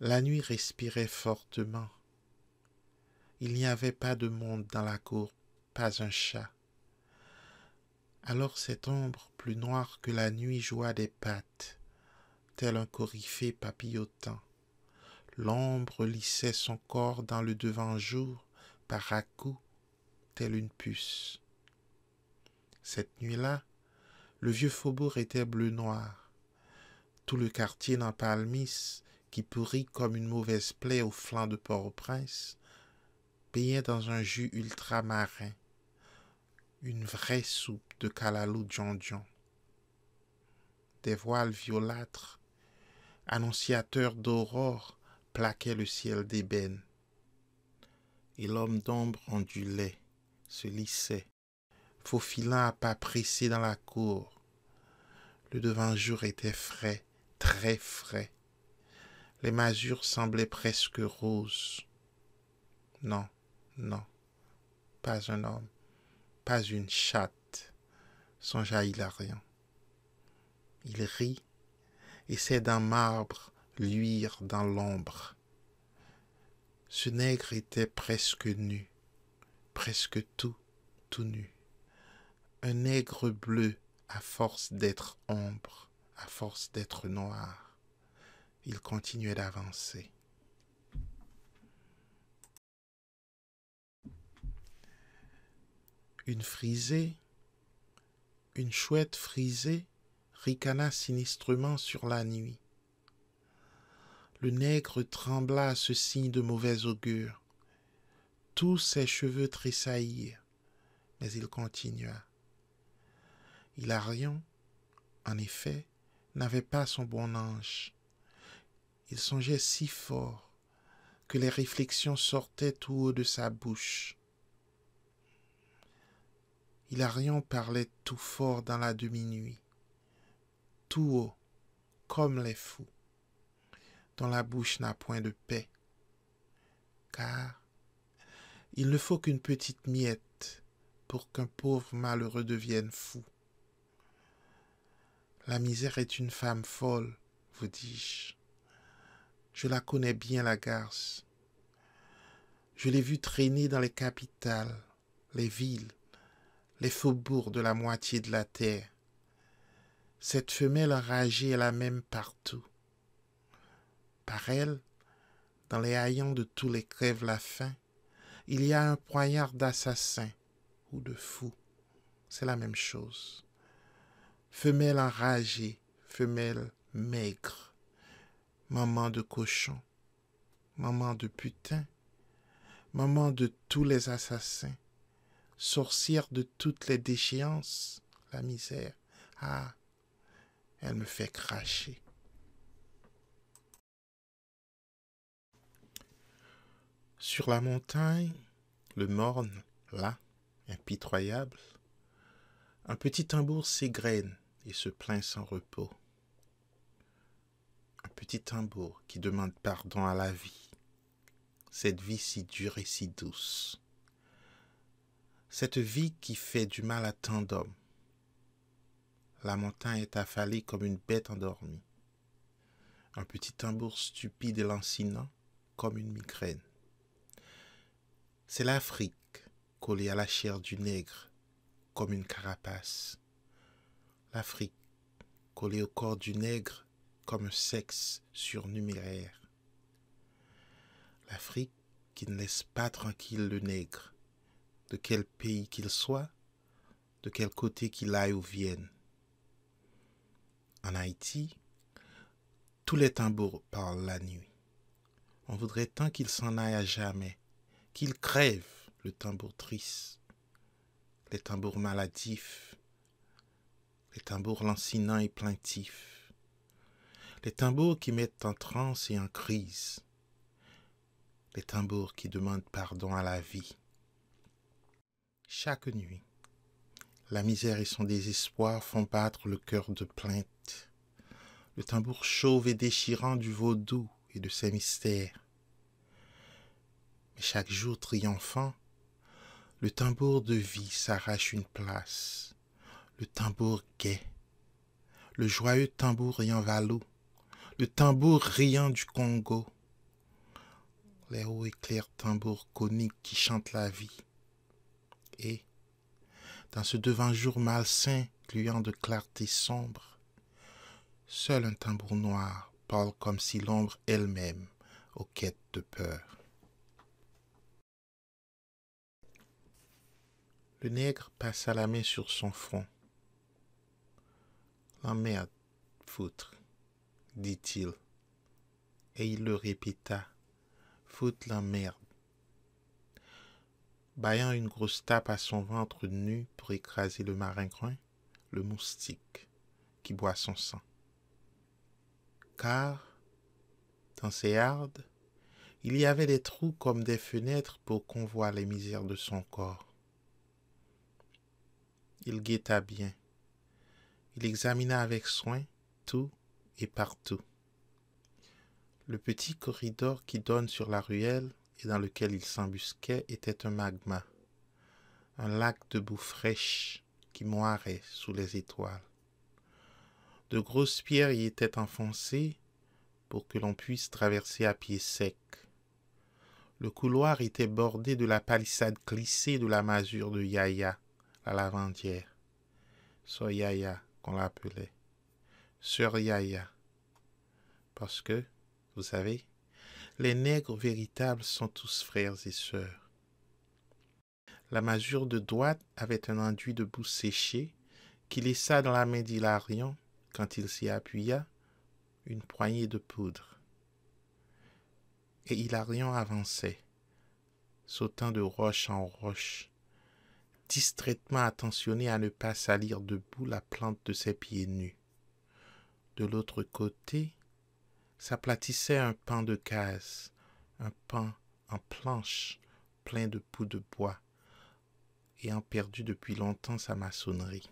La nuit respirait fortement. Il n'y avait pas de monde dans la cour, pas un chat. Alors cette ombre plus noire que la nuit joua des pattes, tel un coryphée papillotant. L'ombre lissait son corps dans le devant-jour par à coups, telle une puce. Cette nuit-là, le vieux faubourg était bleu-noir. Tout le quartier palmis, qui pourrit comme une mauvaise plaie au flanc de Port-au-Prince, payait dans un jus ultramarin. Une vraie soupe de Kalalou Des voiles violâtres, annonciateurs d'aurore, plaquaient le ciel d'ébène. Et l'homme d'ombre ondulait, se lissait, faufilant à pas pressés dans la cour. Le devant-jour était frais, très frais. Les masures semblaient presque roses. Non, non, pas un homme, pas une chatte, songea Hilarion. Il rit et c'est d'un marbre luire dans l'ombre. Ce nègre était presque nu, presque tout, tout nu. Un nègre bleu à force d'être ombre, à force d'être noir. Il continuait d'avancer. Une frisée une chouette frisée ricana sinistrement sur la nuit. Le nègre trembla à ce signe de mauvais augure. Tous ses cheveux tressaillirent, mais il continua. Hilarion, en effet, n'avait pas son bon ange. Il songeait si fort que les réflexions sortaient tout haut de sa bouche. Hilarion parlait tout fort dans la demi-nuit, tout haut, comme les fous, dont la bouche n'a point de paix. Car il ne faut qu'une petite miette pour qu'un pauvre malheureux devienne fou. La misère est une femme folle, vous dis-je. Je la connais bien, la garce. Je l'ai vue traîner dans les capitales, les villes, les faubourgs de la moitié de la terre. Cette femelle enragée est la même partout. Par elle, dans les haillons de tous les crèves la faim, il y a un poignard d'assassins ou de fou. C'est la même chose. Femelle enragée, femelle maigre, maman de cochon, maman de putain, maman de tous les assassins, sorcière de toutes les déchéances, la misère. Ah, elle me fait cracher. Sur la montagne, le morne, là, impitoyable, un petit tambour s'égrène et se plaint sans repos. Un petit tambour qui demande pardon à la vie, cette vie si dure et si douce. Cette vie qui fait du mal à tant d'hommes. La montagne est affalée comme une bête endormie. Un petit tambour stupide et lancinant comme une migraine. C'est l'Afrique collée à la chair du nègre comme une carapace. L'Afrique collée au corps du nègre comme un sexe surnuméraire. L'Afrique qui ne laisse pas tranquille le nègre de quel pays qu'il soit, de quel côté qu'il aille ou vienne. En Haïti, tous les tambours parlent la nuit. On voudrait tant qu'il s'en aille à jamais, qu'il crèvent le tambour triste, les tambours maladifs, les tambours lancinants et plaintifs, les tambours qui mettent en transe et en crise, les tambours qui demandent pardon à la vie. Chaque nuit, la misère et son désespoir font battre le cœur de plainte, le tambour chauve et déchirant du vaudou et de ses mystères. Mais chaque jour triomphant, le tambour de vie s'arrache une place, le tambour gai, le joyeux tambour riant valo, le tambour riant du Congo, les hauts clairs tambours coniques qui chantent la vie, et, dans ce devant-jour malsain gluant de clarté sombre, seul un tambour noir parle comme si l'ombre elle-même aux quêtes de peur. Le nègre passa la main sur son front. La merde, foutre, dit-il. Et il le répéta, foutre merde !» baillant une grosse tape à son ventre nu pour écraser le maringruin, le moustique qui boit son sang. Car, dans ses hardes, il y avait des trous comme des fenêtres pour qu'on voie les misères de son corps. Il guetta bien. Il examina avec soin tout et partout. Le petit corridor qui donne sur la ruelle et dans lequel il s'embusquait, était un magma, un lac de boue fraîche qui moirait sous les étoiles. De grosses pierres y étaient enfoncées pour que l'on puisse traverser à pied sec. Le couloir était bordé de la palissade glissée de la masure de Yaya, la lavandière. Soyaya, Yaya, qu'on l'appelait. Sœur Yaya. Parce que, vous savez, les nègres véritables sont tous frères et sœurs. La masure de droite avait un enduit de boue séchée qui laissa dans la main d'Hilarion, quand il s'y appuya, une poignée de poudre. Et Hilarion avançait, sautant de roche en roche, distraitement attentionné à ne pas salir debout la plante de ses pieds nus. De l'autre côté, s'aplatissait un pan de case, un pan en planche plein de poux de bois, ayant perdu depuis longtemps sa maçonnerie.